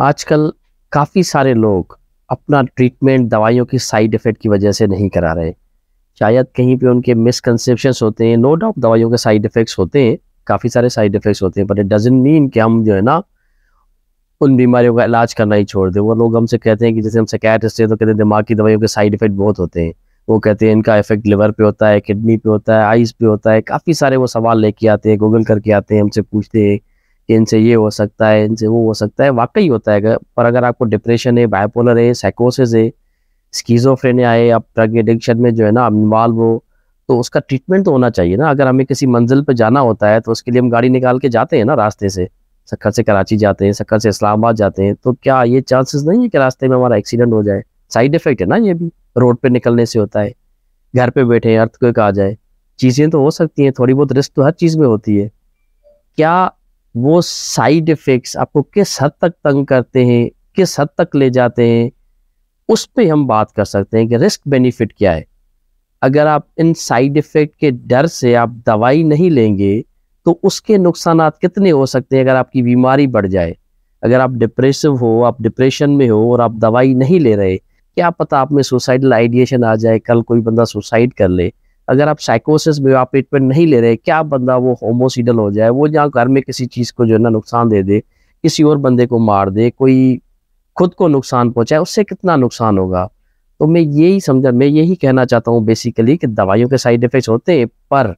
आजकल काफ़ी सारे लोग अपना ट्रीटमेंट दवाइयों की साइड इफ़ेक्ट की वजह से नहीं करा रहे शायद कहीं पे उनके मिसकनसेप्शंस होते हैं नो डाउट दवाइयों के साइड इफ़ेक्ट्स होते हैं काफ़ी सारे साइड इफ़ेक्ट्स होते हैं बट इट डजेंट मीन कि हम जो है ना उन बीमारियों का इलाज करना ही छोड़ दें वो लोग हमसे कहते हैं कि जैसे हम सैकैटिस्ट हैं तो कहते हैं दिमाग की दवाइयों के साइड इफ़ेक्ट बहुत होते हैं वो कहते हैं इनका इफेक्ट लिवर पे होता है किडनी पे होता है आइज़ पे होता है काफ़ी सारे वो सवाल लेके आते हैं गूगल करके आते हैं हमसे पूछते हैं इनसे ये हो सकता है इनसे वो हो सकता है वाकई होता है अगर पर अगर आपको डिप्रेशन है बाइपोलर है साइकोसिस है स्कीजोफ्रेनिया है आप ड्रग एडिक्शन में जो है ना इन्वॉल्व हो तो उसका ट्रीटमेंट तो होना चाहिए ना अगर हमें किसी मंजिल पर जाना होता है तो उसके लिए हम गाड़ी निकाल के जाते हैं ना रास्ते से सक्खर से कराची जाते हैं सक्खर से इस्लामाबाद जाते हैं तो क्या ये चांसेस नहीं है कि रास्ते में हमारा एक्सीडेंट हो जाए साइड इफेक्ट है ना ये भी रोड पे निकलने से होता है घर पे बैठे अर्थ अर्थ आ जाए चीज़ें तो हो सकती हैं थोड़ी बहुत रिस्क तो हर चीज़ में होती है क्या वो साइड इफेक्ट्स आपको किस हद तक तंग करते हैं किस हद तक ले जाते हैं उस पर हम बात कर सकते हैं कि रिस्क बेनिफिट क्या है अगर आप इन साइड इफेक्ट के डर से आप दवाई नहीं लेंगे तो उसके नुकसान कितने हो सकते हैं अगर आपकी बीमारी बढ़ जाए अगर आप डिप्रेसिव हो आप डिप्रेशन में हो और आप दवाई नहीं ले रहे क्या पता आप में सुसाइडल आइडिएशन आ जाए कल कोई बंदा सुसाइड कर ले अगर आप साइकोसिस में आप ट्रीटमेंट नहीं ले रहे क्या बंदा वो होमोसिडल हो जाए वो जहाँ घर में किसी चीज़ को जो है ना नुकसान दे दे किसी और बंदे को मार दे कोई खुद को नुकसान पहुंचाए उससे कितना नुकसान होगा तो मैं यही समझा मैं यही कहना चाहता हूँ बेसिकली कि दवाइयों के साइड इफेक्ट्स होते हैं पर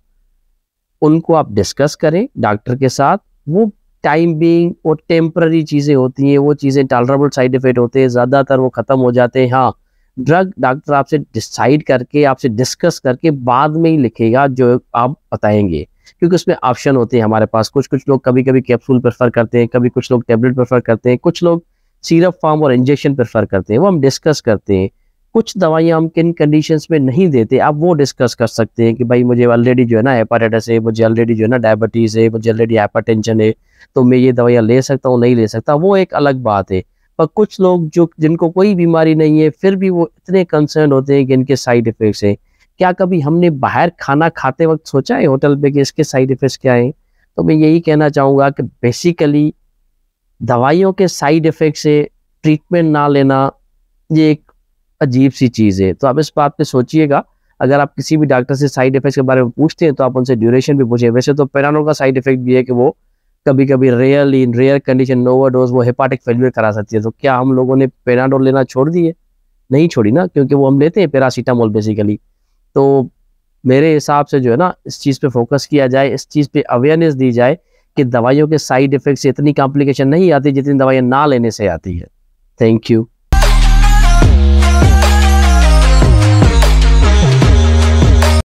उनको आप डिस्कस करें डॉक्टर के साथ वो टाइम बीइंग और टेम्प्ररी चीज़ें होती हैं वो चीज़ें टॉलरेबल साइड इफेक्ट होते हैं ज़्यादातर वो ख़त्म हो जाते हैं हाँ ड्रग डॉक्टर आपसे डिसाइड करके आपसे डिस्कस करके बाद में ही लिखेगा जो आप बताएंगे क्योंकि उसमें ऑप्शन होते हैं हमारे पास कुछ कुछ लोग कभी कभी कैप्सूल प्रेफर करते हैं कभी कुछ लोग टेबलेट प्रेफर करते हैं कुछ लोग सीरप फॉर्म और इंजेक्शन प्रेफर करते हैं वो हम डिस्कस करते हैं कुछ दवाइयाँ हम किन कंडीशंस में नहीं देते आप वो डिस्कस कर सकते हैं कि भाई मुझे ऑलरेडी जो है ना हेपाटाइटिस है मुझे ऑलरेडी जो है ना डायबिटीज़ है मुझे ऑलरेडी हाइपरटेंशन है तो मैं ये दवाइयाँ ले सकता हूँ नहीं ले सकता वो एक अलग बात है पर कुछ लोग जो जिनको कोई बीमारी नहीं है फिर भी वो इतने कंसर्न होते हैं कि इनके साइड इफेक्ट्स हैं क्या कभी हमने बाहर खाना खाते वक्त सोचा है होटल पे कि इसके साइड इफेक्ट्स क्या हैं तो मैं यही कहना चाहूँगा कि बेसिकली दवाइयों के साइड इफेक्ट से ट्रीटमेंट ना लेना ये एक अजीब सी चीज़ है तो आप इस बात पर सोचिएगा अगर आप किसी भी डॉक्टर से साइड इफेक्ट के बारे में पूछते हैं तो आप उनसे ड्यूरेशन भी पूछें वैसे तो पैरानोल का साइड इफेक्ट भी है कि वो कभी कभी rare in rare condition overdose वो हेपाटिक फेलियर करा सकती है तो क्या हम लोगों ने पेनाडोल लेना छोड़ दिए नहीं छोड़ी ना क्योंकि वो हम लेते हैं पैरासीटामोल बेसिकली तो मेरे हिसाब से जो है ना इस चीज़ पे फोकस किया जाए इस चीज़ पे अवेयरनेस दी जाए कि दवाइयों के साइड इफ़ेक्ट से इतनी कॉम्प्लिकेशन नहीं आती जितनी दवाइयाँ ना लेने से आती है थैंक यू